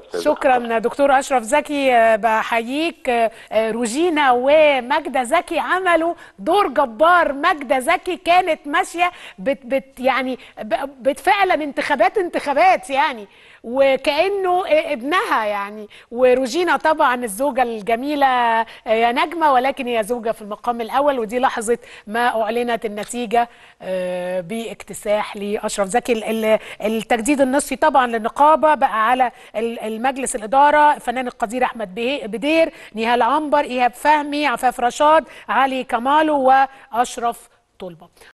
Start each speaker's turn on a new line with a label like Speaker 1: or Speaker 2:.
Speaker 1: شكرا استاذ
Speaker 2: شكرا دكتور اشرف زكي آه، بحييك آه، آه، روجينا وماجده زكي عملوا دور جبار ماجده زكي كانت ماشيه بت بت يعني بتفعلا انتخابات انتخابات يعني وكانه ابنها يعني وروجينا طبعا الزوجه الجميله يا نجمه ولكن هي زوجه في المقام الاول ودي لحظه ما اعلنت النتيجه باكتساح لاشرف زكي التجديد النصفي طبعا للنقابه بقى على المجلس الاداره فنان القدير احمد بدير نهال عنبر ايهاب فهمي عفاف رشاد علي كمالو واشرف طلبه